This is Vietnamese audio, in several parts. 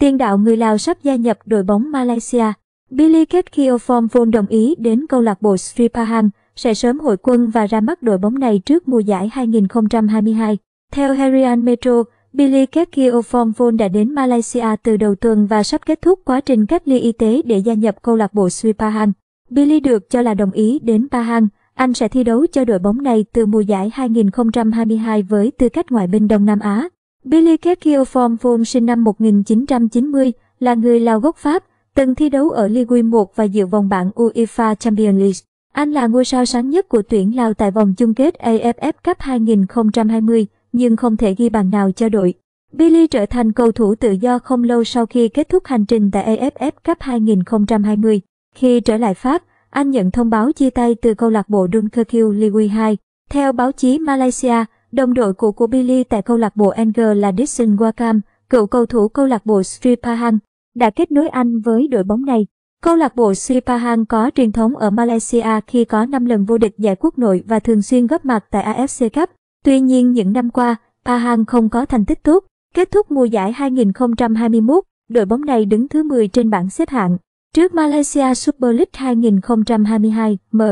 Tiền đạo người Lào sắp gia nhập đội bóng Malaysia. Billy Ketkiofom đồng ý đến câu lạc bộ Sri Pahang sẽ sớm hội quân và ra mắt đội bóng này trước mùa giải 2022. Theo Herian Metro, Billy Kekiofom đã đến Malaysia từ đầu tuần và sắp kết thúc quá trình cách ly y tế để gia nhập câu lạc bộ Sri Pahang. Billy được cho là đồng ý đến Pahang. Anh sẽ thi đấu cho đội bóng này từ mùa giải 2022 với tư cách ngoại binh Đông Nam Á. Billy Kekioform Form sinh năm 1990, là người Lao gốc Pháp, từng thi đấu ở Ligue 1 và dự vòng bảng UEFA Champions League. Anh là ngôi sao sáng nhất của tuyển Lao tại vòng chung kết AFF Cup 2020, nhưng không thể ghi bàn nào cho đội. Billy trở thành cầu thủ tự do không lâu sau khi kết thúc hành trình tại AFF Cup 2020. Khi trở lại Pháp, anh nhận thông báo chia tay từ câu lạc bộ Dunkerque Ligue 2. Theo báo chí Malaysia, Đồng đội cũ của Billy tại câu lạc bộ Anger là Dixon Wakam, cựu cầu thủ câu lạc bộ Sripahan, đã kết nối anh với đội bóng này. Câu lạc bộ Sripahan có truyền thống ở Malaysia khi có 5 lần vô địch giải quốc nội và thường xuyên góp mặt tại AFC Cup. Tuy nhiên những năm qua, Pahang không có thành tích tốt. Kết thúc mùa giải 2021, đội bóng này đứng thứ 10 trên bảng xếp hạng. Trước Malaysia Super League 2022 M.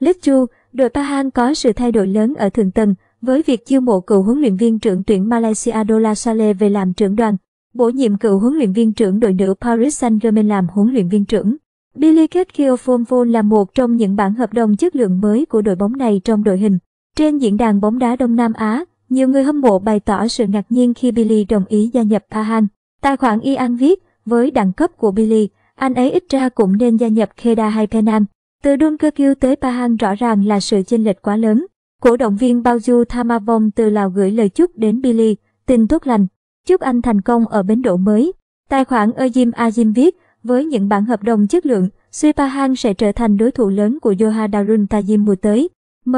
League Chu, đội Pahang có sự thay đổi lớn ở thượng tầng, với việc chiêu mộ cựu huấn luyện viên trưởng tuyển Malaysia Dola Saleh về làm trưởng đoàn, bổ nhiệm cựu huấn luyện viên trưởng đội nữ Paris Saint-Germain làm huấn luyện viên trưởng. Billy Kiofomvon là một trong những bản hợp đồng chất lượng mới của đội bóng này trong đội hình. Trên diễn đàn bóng đá Đông Nam Á, nhiều người hâm mộ bày tỏ sự ngạc nhiên khi Billy đồng ý gia nhập Ahan. Tài khoản Ian viết, với đẳng cấp của Billy, anh ấy ít ra cũng nên gia nhập Kheda hay Penang. Từ Dunkirk tới Pahang rõ ràng là sự chênh lệch quá lớn. Cổ động viên Bauju Thamavong từ Lào gửi lời chúc đến Billy, tin tốt lành, chúc anh thành công ở bến đỗ mới. Tài khoản Ejim Ajim viết, với những bản hợp đồng chất lượng, Suipahan sẽ trở thành đối thủ lớn của Joha Darun Tajim mùa tới. M.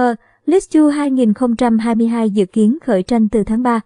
List 2022 dự kiến khởi tranh từ tháng 3.